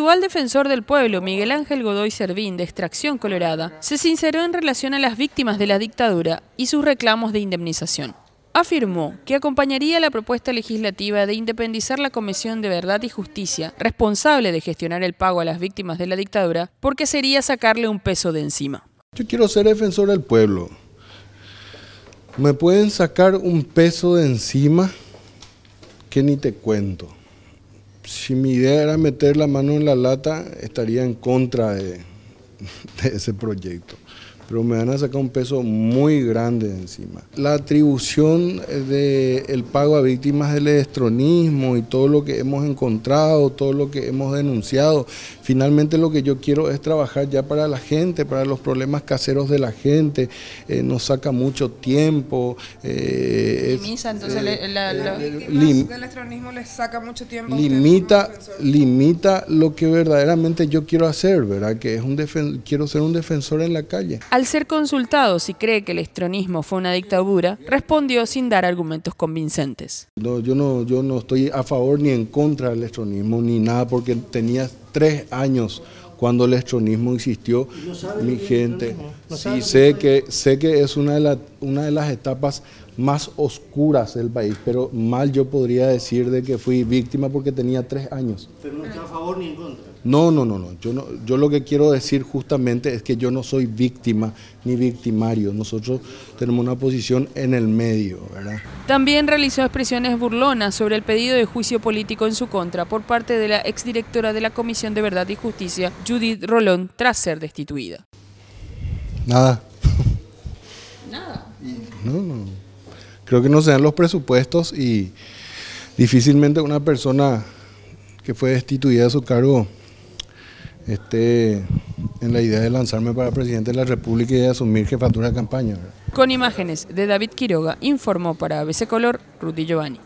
actual defensor del pueblo, Miguel Ángel Godoy Servín, de Extracción Colorada, se sinceró en relación a las víctimas de la dictadura y sus reclamos de indemnización. Afirmó que acompañaría la propuesta legislativa de independizar la Comisión de Verdad y Justicia, responsable de gestionar el pago a las víctimas de la dictadura, porque sería sacarle un peso de encima. Yo quiero ser defensor del pueblo. ¿Me pueden sacar un peso de encima? Que ni te cuento si mi idea era meter la mano en la lata, estaría en contra de, de ese proyecto pero me van a sacar un peso muy grande encima. La atribución del el pago a víctimas del estronismo y todo lo que hemos encontrado, todo lo que hemos denunciado, finalmente lo que yo quiero es trabajar ya para la gente, para los problemas caseros de la gente, eh, nos saca mucho tiempo. Eh, entonces eh, la, del estronismo les saca mucho tiempo. Limita, limita lo que verdaderamente yo quiero hacer, ¿verdad? Que es un quiero ser un defensor en la calle. Al ser consultado si cree que el estronismo fue una dictadura, respondió sin dar argumentos convincentes. No, yo, no, yo no estoy a favor ni en contra del estronismo ni nada porque tenía tres años cuando el estronismo existió, mi gente. y sí, sé que, sé que es una de, las una de las etapas más oscuras del país, pero mal yo podría decir de que fui víctima porque tenía tres años. Pero no está a favor ni en contra. No, no, no, no. Yo, no, yo lo que quiero decir justamente es que yo no soy víctima ni victimario. Nosotros tenemos una posición en el medio, ¿verdad? También realizó expresiones burlonas sobre el pedido de juicio político en su contra por parte de la exdirectora de la Comisión de Verdad y Justicia, Judith Rolón, tras ser destituida. Nada. Nada. No, no. Creo que no se dan los presupuestos y difícilmente una persona que fue destituida de su cargo esté en la idea de lanzarme para presidente de la República y de asumir jefatura de campaña. Con imágenes de David Quiroga, informó para ABC Color, Rudy Giovanni.